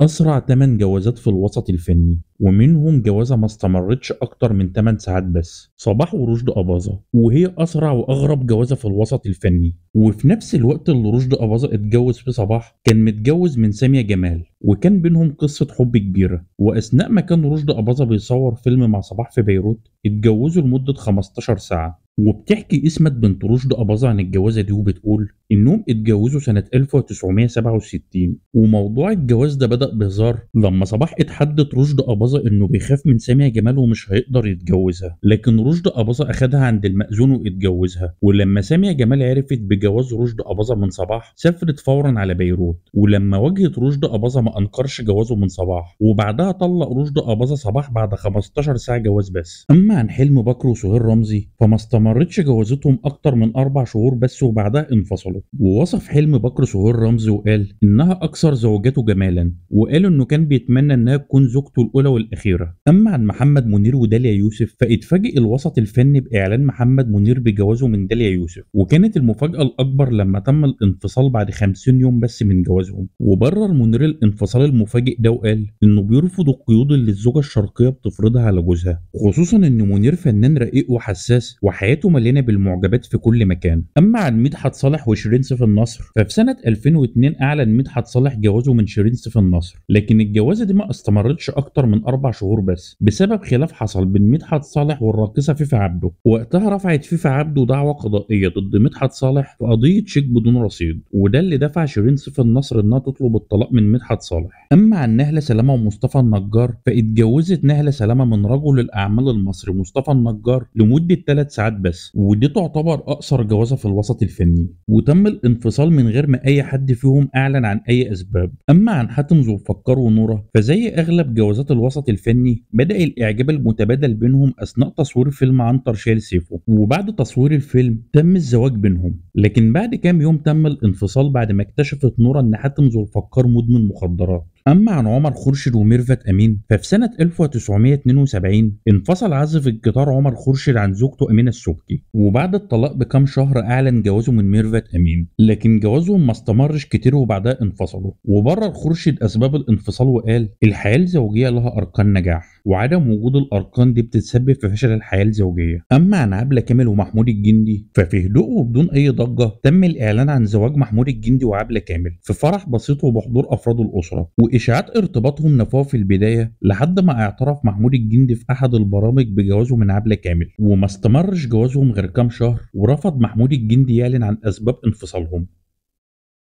أسرع 8 جوازات في الوسط الفني ومنهم جوازة ما استمرتش أكتر من 8 ساعات بس صباح ورشد أباظة وهي أسرع وأغرب جوازة في الوسط الفني وفي نفس الوقت اللي رشد أباظة اتجوز في صباح كان متجوز من سامية جمال وكان بينهم قصة حب كبيرة وأثناء ما كان رشد أباظة بيصور فيلم مع صباح في بيروت اتجوزوا لمدة 15 ساعة وبتحكي اسمت بنت رشد أباظة عن الجوازة دي وبتقول إنهم اتجوزوا سنة 1967 وموضوع الجواز ده بدأ بهزار لما صباح اتحدت رشد أباظة إنه بيخاف من سامي جمال ومش هيقدر يتجوزها لكن رشد أباظة أخدها عند المأذون واتجوزها ولما سامي جمال عرفت بجواز رشد أباظة من صباح سافرت فورا على بيروت ولما واجهت رشد أباظة ما أنكرش جوازه من صباح وبعدها طلق رشد أباظة صباح بعد 15 ساعة جواز بس أما عن حلم بكر وسهير رمزي فما استمرتش جوازتهم أكتر من أربع شهور بس وبعدها انفصلوا ووصف حلم بكر سهير رمزي وقال إنها أكثر زوجاته جمالا وقال إنه كان بيتمنى إنها تكون زوجته الأولى والأخيرة أما عن محمد منير وداليا يوسف فاتفاجئ الوسط الفني بإعلان محمد منير بجوازه من داليا يوسف وكانت المفاجأة الأكبر لما تم الانفصال بعد 50 يوم بس من جوازهم وبرر منير الانفصال المفاجئ ده وقال إنه بيرفض القيود اللي الزوجة الشرقية بتفرضها على جوزها خصوصا إن منير فنان رقيق وحساس وحياته حياته مليانه بالمعجبات في كل مكان اما عن مدحت صالح وشيرين سيف النصر ففي سنه 2002 اعلن مدحت صالح جوازه من شيرين سيف النصر لكن الجوازه دي ما استمرتش اكتر من اربع شهور بس بسبب خلاف حصل بين مدحت صالح والراقصه فيفا عبده وقتها رفعت فيفا عبده دعوه قضائيه ضد مدحت صالح في قضيه شيك بدون رصيد وده اللي دفع شيرين سيف النصر انها تطلب الطلاق من مدحت صالح اما عن نهله سلامه ومصطفى النجار فاتجوزت نهله سلامه من رجل الاعمال المصري مصطفى النجار لمده 3 ساعات بس ودي تعتبر اقصر جوازه في الوسط الفني وتم الانفصال من غير ما اي حد فيهم اعلن عن اي اسباب اما عن حاتم زوفكر ونوره فزي اغلب جوازات الوسط الفني بدا الاعجاب المتبادل بينهم اثناء تصوير فيلم عنتر شايل سيفه وبعد تصوير الفيلم تم الزواج بينهم لكن بعد كام يوم تم الانفصال بعد ما اكتشفت نوره ان حاتم زوفكر مدمن مخدرات أما عن عمر خورشيد وميرفت أمين ففي سنة 1972 انفصل عازف الجيتار عمر خورشيد عن زوجته أمينة السبكي وبعد الطلاق بكام شهر أعلن جوازه من ميرفت أمين لكن جوازهم ما استمرش كتير وبعدها انفصلوا وبرر خورشيد أسباب الانفصال وقال الحياة الزوجية لها أركان نجاح وعدم وجود الارقام دي بتتسبب في فشل الحياه الزوجيه اما عن عبله كامل ومحمود الجندي ففي هدوء وبدون اي ضجه تم الاعلان عن زواج محمود الجندي وعبله كامل في فرح بسيط وبحضور افراد الاسره واشاعات ارتباطهم نفوها في البدايه لحد ما اعترف محمود الجندي في احد البرامج بجوازه من عبله كامل وما استمرش جوازهم غير كام شهر ورفض محمود الجندي يعلن عن اسباب انفصالهم